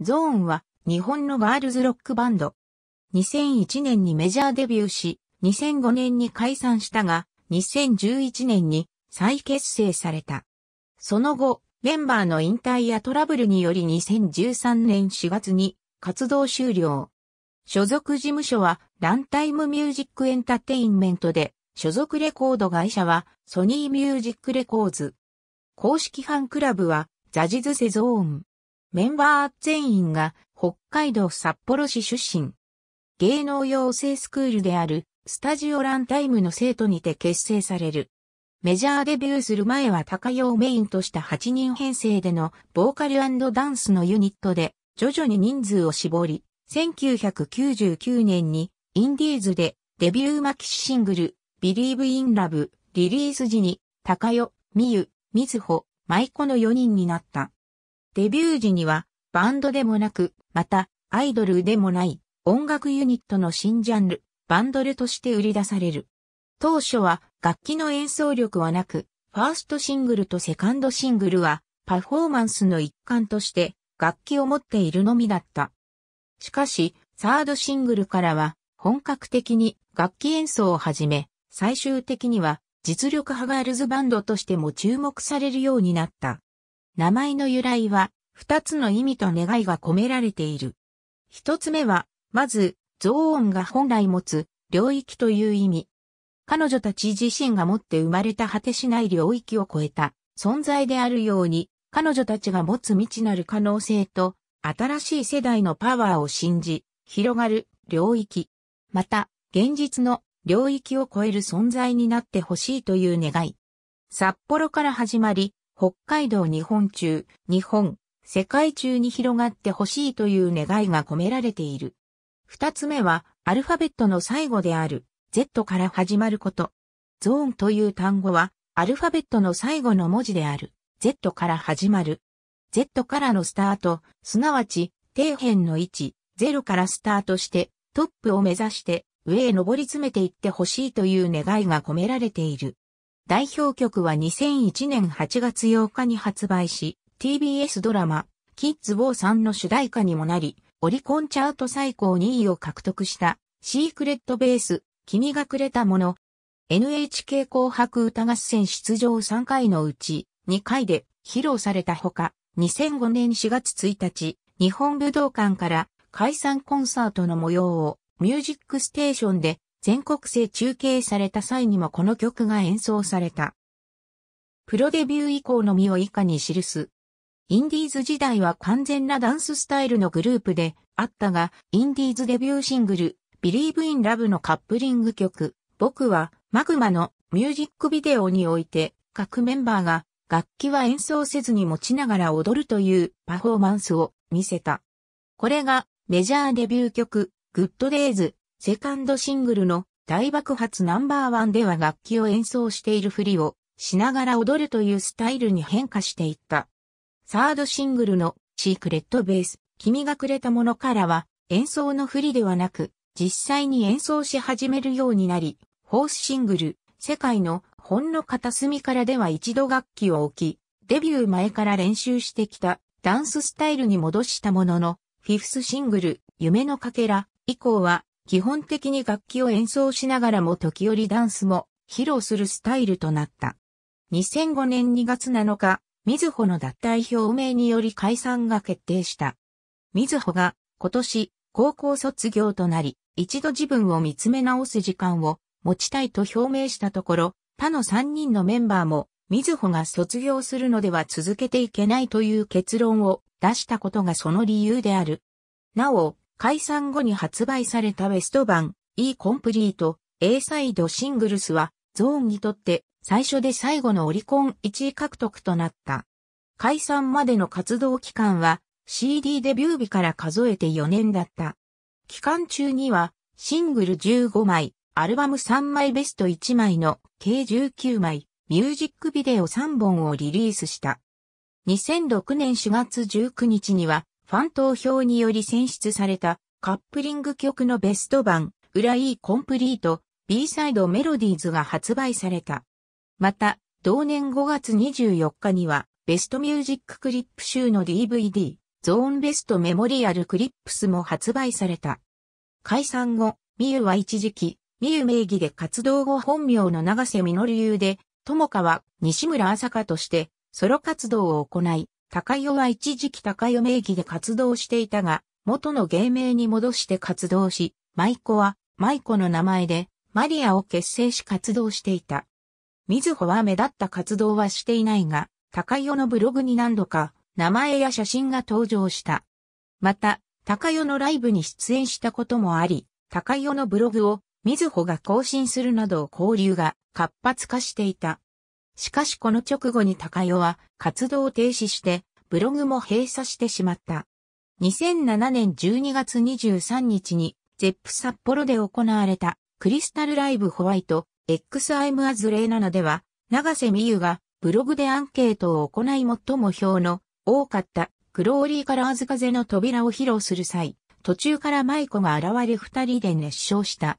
ゾーンは日本のガールズロックバンド。2001年にメジャーデビューし、2005年に解散したが、2011年に再結成された。その後、メンバーの引退やトラブルにより2013年4月に活動終了。所属事務所はランタイムミュージックエンターテインメントで、所属レコード会社はソニーミュージックレコーズ。公式ファンクラブはザジズセゾーン。メンバー全員が北海道札幌市出身。芸能養成スクールであるスタジオランタイムの生徒にて結成される。メジャーデビューする前は高陽メインとした8人編成でのボーカルダンスのユニットで徐々に人数を絞り、1999年にインディーズでデビュー巻きシングル Believe in Love リリース時に高代、美優、ずほ、舞子の4人になった。デビュー時には、バンドでもなく、また、アイドルでもない、音楽ユニットの新ジャンル、バンドルとして売り出される。当初は、楽器の演奏力はなく、ファーストシングルとセカンドシングルは、パフォーマンスの一環として、楽器を持っているのみだった。しかし、サードシングルからは、本格的に楽器演奏を始め、最終的には、実力派ガールズバンドとしても注目されるようになった。名前の由来は、二つの意味と願いが込められている。一つ目は、まず、増音が本来持つ、領域という意味。彼女たち自身が持って生まれた果てしない領域を超えた存在であるように、彼女たちが持つ未知なる可能性と、新しい世代のパワーを信じ、広がる領域。また、現実の領域を超える存在になってほしいという願い。札幌から始まり、北海道日本中、日本、世界中に広がってほしいという願いが込められている。二つ目は、アルファベットの最後である、Z から始まること。ゾーンという単語は、アルファベットの最後の文字である、Z から始まる。Z からのスタート、すなわち、底辺の位置、0からスタートして、トップを目指して、上へ登り詰めていってほしいという願いが込められている。代表曲は2001年8月8日に発売し、TBS ドラマ、キッズ・ウォーさんの主題歌にもなり、オリコンチャート最高2位を獲得した、シークレットベース、君がくれたもの。NHK 紅白歌合戦出場3回のうち、2回で披露されたほか、2005年4月1日、日本武道館から解散コンサートの模様をミュージックステーションで全国制中継された際にもこの曲が演奏された。プロデビュー以降のみを以下に記す。インディーズ時代は完全なダンススタイルのグループであったが、インディーズデビューシングル、Believe in Love のカップリング曲、僕はマグマのミュージックビデオにおいて、各メンバーが楽器は演奏せずに持ちながら踊るというパフォーマンスを見せた。これがメジャーデビュー曲、Good Days セカンドシングルの大爆発ナンバーワンでは楽器を演奏しているふりをしながら踊るというスタイルに変化していった。サードシングルのシークレットベース、君がくれたものからは演奏のふりではなく実際に演奏し始めるようになり、ホースシングル、世界のほんの片隅からでは一度楽器を置き、デビュー前から練習してきたダンススタイルに戻したものの、フィフスシングル、夢のかけら以降は基本的に楽器を演奏しながらも時折ダンスも披露するスタイルとなった。2005年2月7日、水穂の脱退表明により解散が決定した。水穂が今年高校卒業となり、一度自分を見つめ直す時間を持ちたいと表明したところ、他の3人のメンバーも、水穂が卒業するのでは続けていけないという結論を出したことがその理由である。なお、解散後に発売されたベスト版 E コンプリート A サイドシングルスはゾーンにとって最初で最後のオリコン1位獲得となった。解散までの活動期間は CD デビュー日から数えて4年だった。期間中にはシングル15枚、アルバム3枚ベスト1枚の計19枚、ミュージックビデオ3本をリリースした。2006年4月19日にはファン投票により選出されたカップリング曲のベスト版、裏ーコンプリート、B サイドメロディーズが発売された。また、同年5月24日には、ベストミュージッククリップ集の DVD、ゾーンベストメモリアルクリップスも発売された。解散後、ミユは一時期、ミユ名義で活動後本名の長瀬実由で、友川、西村朝香として、ソロ活動を行い、高代は一時期高代名義で活動していたが、元の芸名に戻して活動し、舞子は舞子の名前でマリアを結成し活動していた。水穂は目立った活動はしていないが、高代のブログに何度か名前や写真が登場した。また、高代のライブに出演したこともあり、高代のブログを水穂が更新するなど交流が活発化していた。しかしこの直後に高代は活動を停止してブログも閉鎖してしまった。2007年12月23日にゼップ札幌で行われたクリスタルライブホワイト XIM a イ07では長瀬美優がブログでアンケートを行い最も票の多かったグローリーカラーズ風の扉を披露する際、途中から舞子が現れ二人で熱唱した。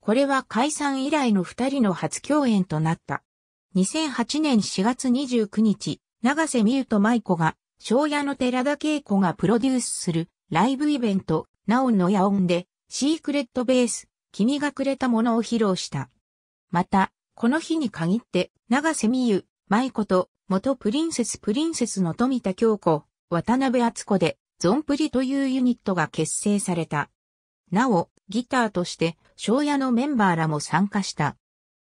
これは解散以来の二人の初共演となった。2008年4月29日、長瀬美優と舞子が、庄屋の寺田恵子がプロデュースするライブイベント、ナオンの野音で、シークレットベース、君がくれたものを披露した。また、この日に限って、長瀬美優、舞子と、元プリンセスプリンセスの富田京子、渡辺厚子で、ゾンプリというユニットが結成された。なお、ギターとして、庄屋のメンバーらも参加した。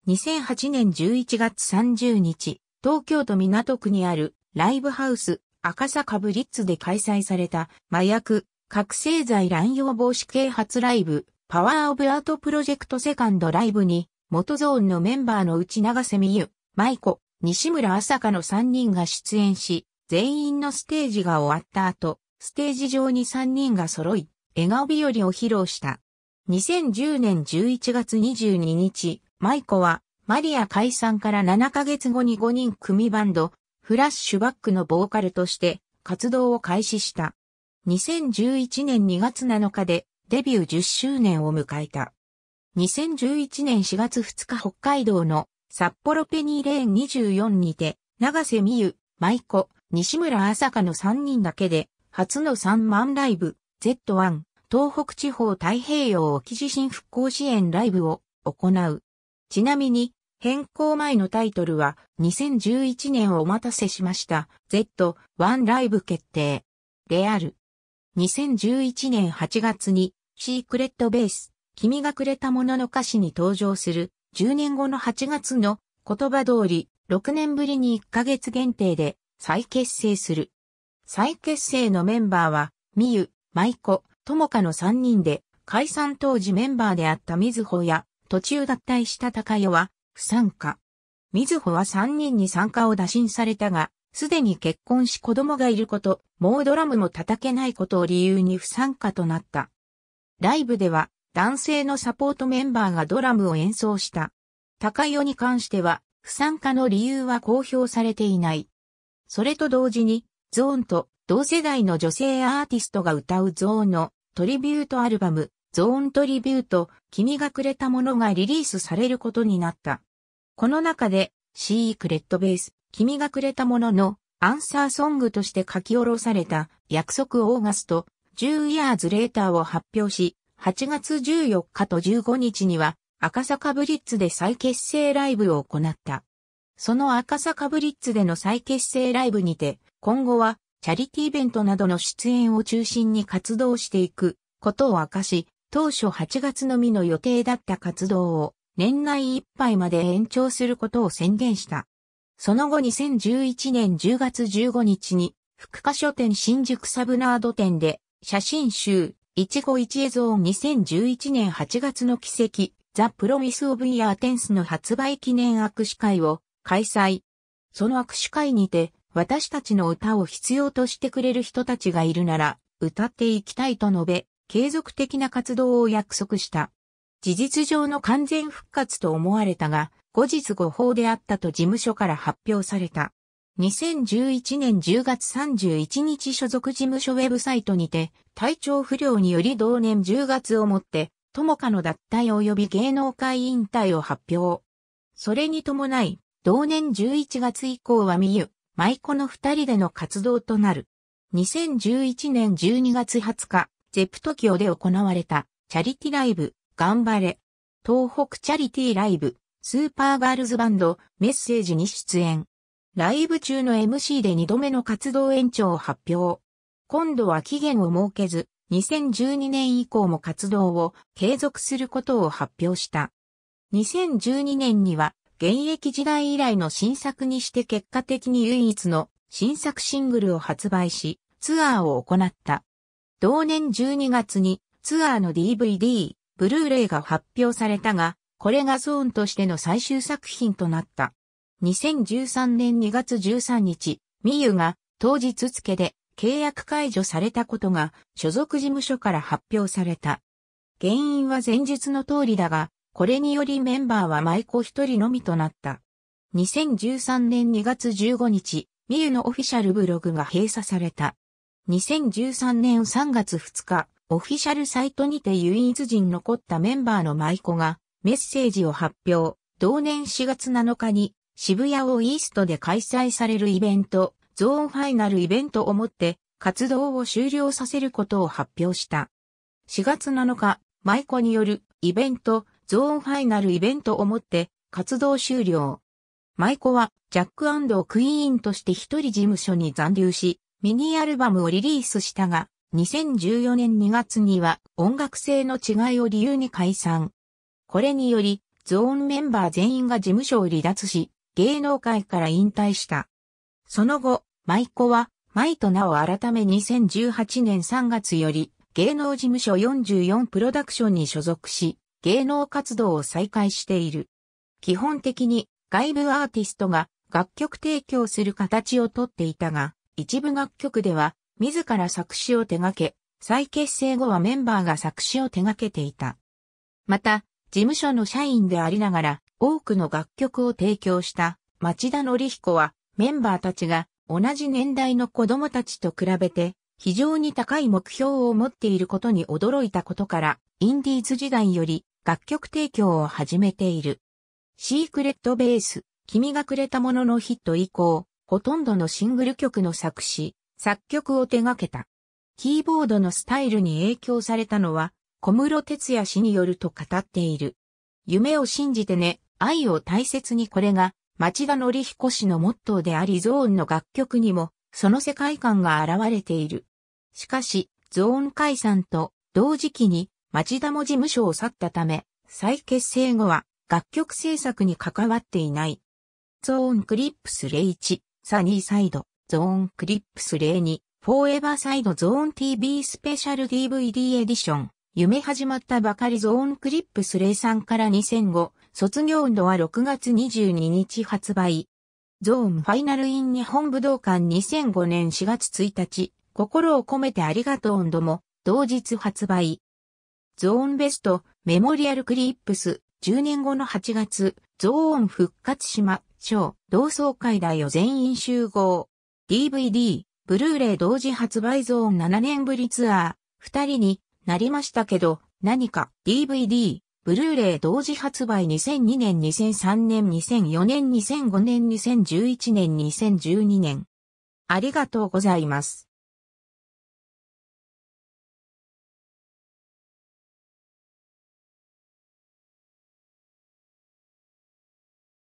2008年11月30日、東京都港区にあるライブハウス赤坂ブリッツで開催された麻薬、覚醒剤乱用防止啓発ライブ、パワーオブアートプロジェクトセカンドライブに、元ゾーンのメンバーの内長瀬美優、舞子、西村朝香の3人が出演し、全員のステージが終わった後、ステージ上に3人が揃い、笑顔日和を披露した。2010年11月22日、舞子は、マリア解散から7ヶ月後に5人組バンド、フラッシュバックのボーカルとして活動を開始した。2011年2月7日でデビュー10周年を迎えた。2011年4月2日北海道の札幌ペニーレーン24にて、長瀬美優、舞子、西村朝香の3人だけで、初の3万ライブ、Z1、東北地方太平洋沖地震復興支援ライブを行う。ちなみに、変更前のタイトルは2011年をお待たせしました Z1 ライブ決定。レアル。2011年8月にシークレットベース、君がくれたものの歌詞に登場する10年後の8月の言葉通り6年ぶりに1ヶ月限定で再結成する。再結成のメンバーは、みゆ、マイコ、ともかの3人で解散当時メンバーであったみずほや途中脱退した高代は不参加。水穂は3人に参加を打診されたが、すでに結婚し子供がいること、もうドラムも叩けないことを理由に不参加となった。ライブでは男性のサポートメンバーがドラムを演奏した。高代に関しては不参加の理由は公表されていない。それと同時にゾーンと同世代の女性アーティストが歌うゾーンのトリビュートアルバムゾーントリビュート、君がくれたものがリリースされることになった。この中で、シークレットベース、君がくれたものの、アンサーソングとして書き下ろされた、約束オーガスト、10 years later を発表し、8月14日と15日には、赤坂ブリッツで再結成ライブを行った。その赤坂ブリッツでの再結成ライブにて、今後は、チャリティーイベントなどの出演を中心に活動していくことを明かし、当初8月のみの予定だった活動を年内いっぱいまで延長することを宣言した。その後2011年10月15日に、福岡書店新宿サブナード店で、写真集、一期一会像2011年8月の奇跡、ザ・プロミス・オブ・イヤー・テンスの発売記念握手会を開催。その握手会にて、私たちの歌を必要としてくれる人たちがいるなら、歌っていきたいと述べ、継続的な活動を約束した。事実上の完全復活と思われたが、後日誤報であったと事務所から発表された。2011年10月31日所属事務所ウェブサイトにて、体調不良により同年10月をもって、友香の脱退及び芸能界引退を発表。それに伴い、同年11月以降はみゆ、舞子の二人での活動となる。2011年12月20日、ゼプトキオで行われた、チャリティライブ、頑張れ。東北チャリティライブ、スーパーガールズバンド、メッセージに出演。ライブ中の MC で2度目の活動延長を発表。今度は期限を設けず、2012年以降も活動を継続することを発表した。2012年には、現役時代以来の新作にして結果的に唯一の新作シングルを発売し、ツアーを行った。同年12月にツアーの DVD、ブルーレイが発表されたが、これがソーンとしての最終作品となった。2013年2月13日、ミユが当日付で契約解除されたことが所属事務所から発表された。原因は前述の通りだが、これによりメンバーは舞妓一人のみとなった。2013年2月15日、ミユのオフィシャルブログが閉鎖された。2013年3月2日、オフィシャルサイトにて唯一人残ったメンバーの舞子がメッセージを発表。同年4月7日に渋谷をイーストで開催されるイベント、ゾーンファイナルイベントをもって活動を終了させることを発表した。4月7日、舞子によるイベント、ゾーンファイナルイベントをもって活動終了。舞子はジャッククイーンとして一人事務所に残留し、ミニアルバムをリリースしたが、2014年2月には音楽性の違いを理由に解散。これにより、ゾーンメンバー全員が事務所を離脱し、芸能界から引退した。その後、舞子は、舞と名を改め2018年3月より、芸能事務所44プロダクションに所属し、芸能活動を再開している。基本的に外部アーティストが楽曲提供する形をとっていたが、一部楽曲では、自ら作詞を手掛け、再結成後はメンバーが作詞を手掛けていた。また、事務所の社員でありながら、多くの楽曲を提供した町田ひ彦は、メンバーたちが同じ年代の子供たちと比べて、非常に高い目標を持っていることに驚いたことから、インディーズ時代より楽曲提供を始めている。シークレットベース、君がくれたもののヒット以降、ほとんどのシングル曲の作詞、作曲を手掛けた。キーボードのスタイルに影響されたのは、小室哲也氏によると語っている。夢を信じてね、愛を大切にこれが、町田則彦氏のモットーでありゾーンの楽曲にも、その世界観が現れている。しかし、ゾーン解散と同時期に町田も事務所を去ったため、再結成後は楽曲制作に関わっていない。ゾーンクリップスレイチ。サニーサイド、ゾーンクリップス02、フォーエバーサイドゾーン TV スペシャル DVD エディション、夢始まったばかりゾーンクリップス03から2005、卒業運動は6月22日発売。ゾーンファイナルイン日本武道館2005年4月1日、心を込めてありがとう運動も、同日発売。ゾーンベスト、メモリアルクリップス、10年後の8月、ゾーン復活しま、賞、同窓会だよ全員集合。DVD、ブルーレイ同時発売ゾーン7年ぶりツアー、二人になりましたけど、何か DVD、ブルーレイ同時発売2002年、2003年、2004年、2005年、2011年、2012年。ありがとうございます。